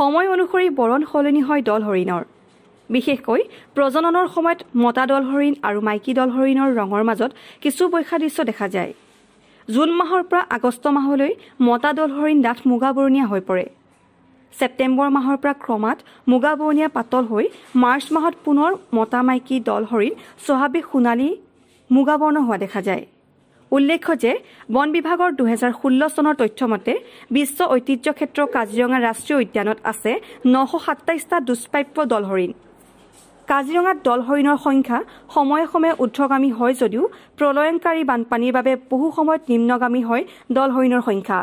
সময় অনুসৰি বৰণ সলনি হয় দল হৰিণৰ বিশেষকৈ প্ৰজননৰ সময়ত মতা দল হৰিণ আৰু মাইকী দল হৰিণৰ ৰঙৰ মাজত কিছু বৈসাদৃশ্য দেখা যায় জুন মাহৰ পৰা আগষ্ট মাহলৈ মতা দল হৰিণ ডাঠ মুগাবৰণীয়া হৈ পৰে ছেপ্টেম্বৰ মাহৰ পৰা ক্ৰমাৎ মুগা বৰণীয়া পাতল হৈ মাৰ্চ মাহত পুনৰ মতা মাইকী দল হৰিণ স্বাভাৱিক সোণালী মুগাবৰ্ণ হোৱা দেখা যায় উল্লেখ্য যে বন বিভাগৰ দুহেজাৰ ষোল্ল চনৰ তথ্য মতে বিশ্ব ঐতিহ্য ক্ষেত্ৰ কাজিৰঙা ৰাষ্ট্ৰীয় উদ্যানত আছে নশ সাতাইছটা দুষ্প্ৰাপ্য দলহৰিণ কাজিৰঙাত দলহৰিণৰ সংখ্যা সময়ে সময়ে উৰ্ধগামী হয় যদিও প্ৰলয়ংকাৰী বানপানীৰ বাবে বহু সময়ত নিম্নগামী হয় দলহৰিণৰ সংখ্যা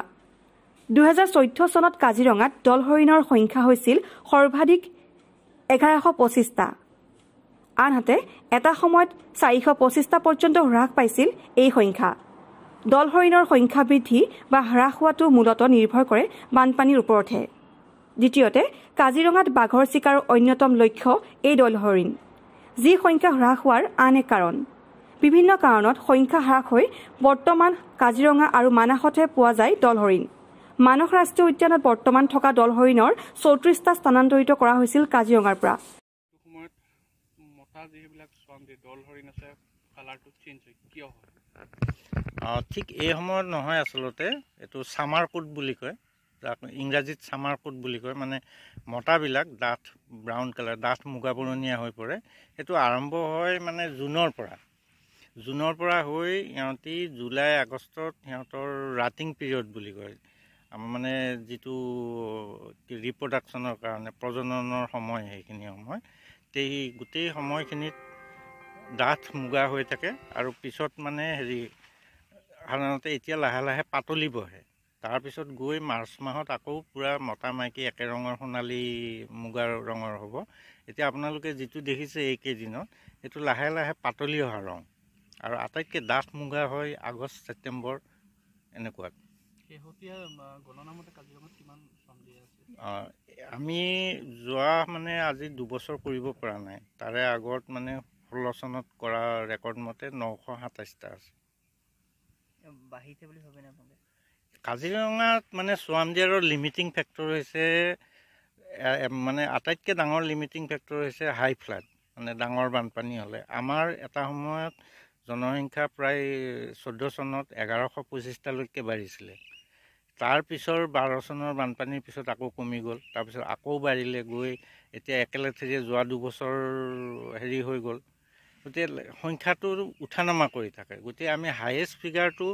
দুহেজাৰ চৈধ্য চনত কাজিৰঙাত দলহৰিণৰ সংখ্যা হৈছিল সৰ্বাধিক এঘাৰশ পঁচিছটা আনহাতে এটা সময়ত চাৰিশ পঁচিছটা পৰ্যন্ত হ্ৰাস পাইছিল এই সংখ্যা দল হৰিণৰ সংখ্যা বৃদ্ধি বা হ্ৰাস হোৱাটো মূলতঃ নিৰ্ভৰ কৰে বানপানীৰ ওপৰতহে দ্বিতীয়তে কাজিৰঙাত বাঘৰ চিকাৰৰ অন্যতম লক্ষ্য এই দল হৰিণ যি সংখ্যা হ্ৰাস হোৱাৰ আন এক কাৰণ বিভিন্ন কাৰণত সংখ্যা হ্ৰাস হৈ বৰ্তমান কাজিৰঙা আৰু মানাসতহে পোৱা যায় দল হৰিণ মানস ৰাষ্ট্ৰীয় উদ্যানত বৰ্তমান থকা দল হৰিণৰ চৌত্ৰিছটা স্থানান্তৰিত কৰা হৈছিল কাজিৰঙাৰ পৰা ঠিক এই সময়ত নহয় আচলতে এইটো চামাৰ কোট বুলি কয় যাক ইংৰাজীত চামাৰ কোট বুলি কয় মানে মতাবিলাক ডাঠ ব্ৰাউন কালাৰ ডাঠ মুগা বৰণীয়া হৈ পৰে সেইটো আৰম্ভ হয় মানে জুনৰ পৰা জুনৰ পৰা হৈ সিহঁতি জুলাই আগষ্টত সিহঁতৰ ৰাতিং পিৰিয়ড বুলি কয় আমাৰ মানে যিটো ৰিপ্ৰডাকশ্যনৰ কাৰণে প্ৰজননৰ সময় সেইখিনি সময় সেই গোটেই সময়খিনিত ডাঠ মুগা হৈ থাকে আৰু পিছত মানে হেৰি সাধাৰণতে এতিয়া লাহে লাহে পাতলি বহে তাৰপিছত গৈ মাৰ্চ মাহত আকৌ পূৰা মতা মাইকী একে ৰঙৰ সোণালী মুগা ৰঙৰ হ'ব এতিয়া আপোনালোকে যিটো দেখিছে এইকেইদিনত সেইটো লাহে লাহে পাতলি অহা ৰং আৰু আটাইতকৈ ডাঠ মুগা হয় আগষ্ট ছেপ্টেম্বৰ এনেকুৱাত আমি যোৱা মানে আজি দুবছৰ কৰিব পৰা নাই তাৰে আগত মানে ষোল্ল চনত কৰা ৰেকৰ্ড মতে নশ সাতাইছটা আছে কাজিৰঙাত মানে চুৱামজিয়াৰৰ লিমিটিং ফেক্টৰ হৈছে মানে আটাইতকৈ ডাঙৰ লিমিটিং ফেক্টৰ হৈছে হাই ফ্লাড মানে ডাঙৰ বানপানী হ'লে আমাৰ এটা সময়ত জনসংখ্যা প্ৰায় চৈধ্য চনত এঘাৰশ পঁচিছটালৈকে বাঢ়িছিলে তাৰ পিছৰ বাৰ চনৰ বানপানীৰ পিছত আকৌ কমি গ'ল তাৰপিছত আকৌ বাঢ়িলে গৈ এতিয়া একেলেথেৰিয়ে যোৱা দুবছৰ হেৰি হৈ গ'ল গতিকে সংখ্যাটো উঠা নামা কৰি থাকে গতিকে আমি হায়েষ্ট ফিগাৰটো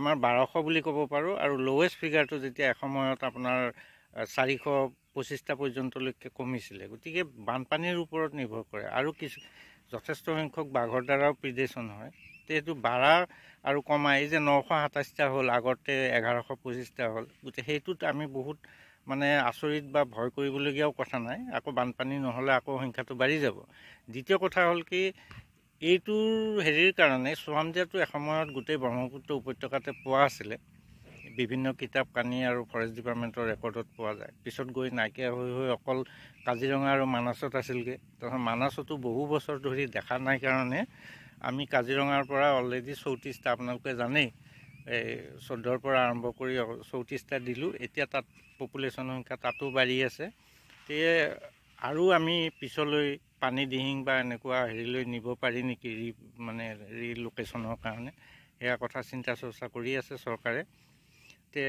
আমাৰ বাৰশ বুলি ক'ব পাৰোঁ আৰু লৱেষ্ট ফিগাৰটো যেতিয়া এসময়ত আপোনাৰ চাৰিশ পঁচিছটা পৰ্যন্তলৈকে কমিছিলে গতিকে বানপানীৰ ওপৰত নিৰ্ভৰ কৰে আৰু কিছু যথেষ্ট সংখ্যক বাঘৰ দ্বাৰাও প্ৰিডেশ্যন হয় এইটো বাঢ়া আৰু কমাই এই যে নশ সাতাইছটা হ'ল আগতে এঘাৰশ পঁচিছটা হ'ল গতিকে সেইটোত আমি বহুত মানে আচৰিত বা ভয় কৰিবলগীয়াও কথা নাই আকৌ বানপানী নহ'লে আকৌ সংখ্যাটো বাঢ়ি যাব দ্বিতীয় কথা হ'ল কি এইটোৰ হেৰিৰ কাৰণে চোৱামজিয়াটো এসময়ত গোটেই ব্ৰহ্মপুত্ৰ উপত্যকাতে পোৱা আছিলে বিভিন্ন কিতাপ কানি আৰু ফৰেষ্ট ডিপাৰ্টমেণ্টৰ ৰেকৰ্ডত পোৱা যায় পিছত গৈ নাইকিয়া হৈ হৈ অকল কাজিৰঙা আৰু মানাছত আছিলগৈ তাৰপিছত মানাছতো বহু বছৰ ধৰি দেখা নাই কাৰণে আমি কাজিৰঙাৰ পৰা অলৰেডি চৌত্ৰিছটা আপোনালোকে জানেই এই চৈধ্যৰ পৰা আৰম্ভ কৰি চৌত্ৰিছটা দিলোঁ এতিয়া তাত পপুলেশ্যন সংখ্যা তাতো বাঢ়ি আছে সেয়ে আৰু আমি পিছলৈ পানী দিহিং বা এনেকুৱা হেৰিলৈ নিব পাৰি নেকি ৰি মানে ৰিলোকেশ্যনৰ কাৰণে সেয়া কথা চিন্তা চৰ্চা কৰি আছে চৰকাৰে তে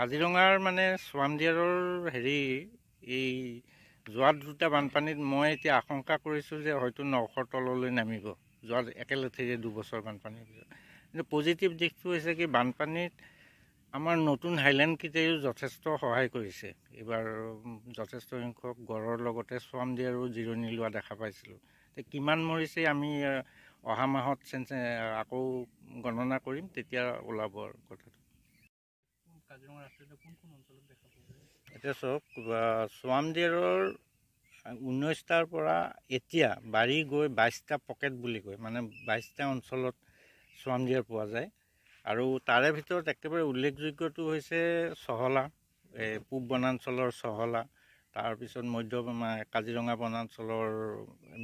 কাজিৰঙাৰ মানে চোৱামডিয়াৰৰ হেৰি এই যোৱা দুটা বানপানীত মই এতিয়া আশংকা কৰিছোঁ যে হয়তো নশৰ তললৈ নামিব যোৱা একেলেথেৰে দুবছৰমান পানীৰ পিছত কিন্তু পজিটিভ দিশটো হৈছে কি বানপানীত আমাৰ নতুন হাইলেণ্ডকেইটায়ো যথেষ্ট সহায় কৰিছে এইবাৰ যথেষ্ট সংখ্যক গড়ৰ লগতে চোৱাম দি আৰু জিৰণি লোৱা দেখা পাইছিলোঁ কিমান মৰিছে আমি অহা মাহত চেঞ্চে আকৌ গণনা কৰিম তেতিয়া ওলাব আৰু কথাটো এতিয়া চাওক চোৱামদিয়াৰৰ ঊনৈছটাৰ পৰা এতিয়া বাঢ়ি গৈ বাইছটা পকেট বুলি কয় মানে বাইছটা অঞ্চলত চোৱাম দিয়া পোৱা যায় আৰু তাৰে ভিতৰত একেবাৰে উল্লেখযোগ্যটো হৈছে চহলা এই পূব বনাঞ্চলৰ চহলা তাৰপিছত মধ্য কাজিৰঙা বনাঞ্চলৰ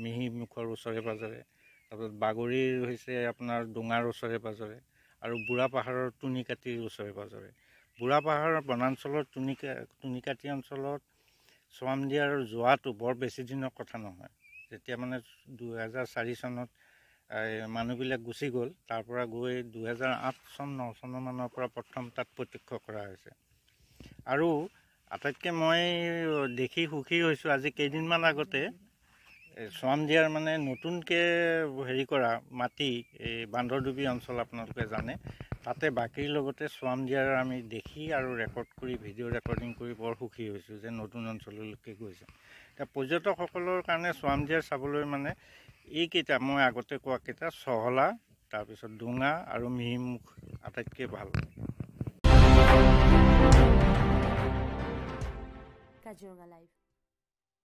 মিহিমুখৰ ওচৰে পাঁজৰে তাৰপিছত বাগৰিৰ হৈছে আপোনাৰ ডোঙাৰ ওচৰে পাঁজৰে আৰু বুঢ়া পাহাৰৰ টুনিকাটিৰ ওচৰে পাঁজৰে বুঢ়া পাহাৰৰ বনাঞ্চলৰ টুনি টুনি কাটি অঞ্চলত চোৱাম দিয়াৰ যোৱাটো বৰ বেছি দিনৰ কথা নহয় যেতিয়া মানে দুহেজাৰ চাৰি চনত মানুহবিলাক গুচি গ'ল তাৰপৰা গৈ দুহেজাৰ আঠ চন ন চনৰ পৰা প্ৰথম তাত প্ৰত্যক্ষ কৰা হৈছে আৰু আটাইতকৈ মই দেখি সুখী হৈছোঁ আজি কেইদিনমান আগতে চোৱাম দিয়াৰ মানে নতুনকৈ হেৰি কৰা মাটি এই বান্দৰডুবি অঞ্চল আপোনালোকে জানে তাতে বাকীৰ লগতে চোৱাম দিয়াৰ আমি দেখি আৰু ৰেকৰ্ড কৰি ভিডিঅ' ৰেকৰ্ডিং কৰি বৰ সুখী হৈছোঁ যে নতুন অঞ্চললৈকে গৈছে এতিয়া পৰ্যটকসকলৰ কাৰণে চোৱাম দিয়াৰ চাবলৈ মানে এইকেইটা মই আগতে কোৱাকেইটা চহলা তাৰপিছত ডোঙা আৰু মিহিমুখ আটাইতকৈ ভাল কাজিৰঙা লাইভ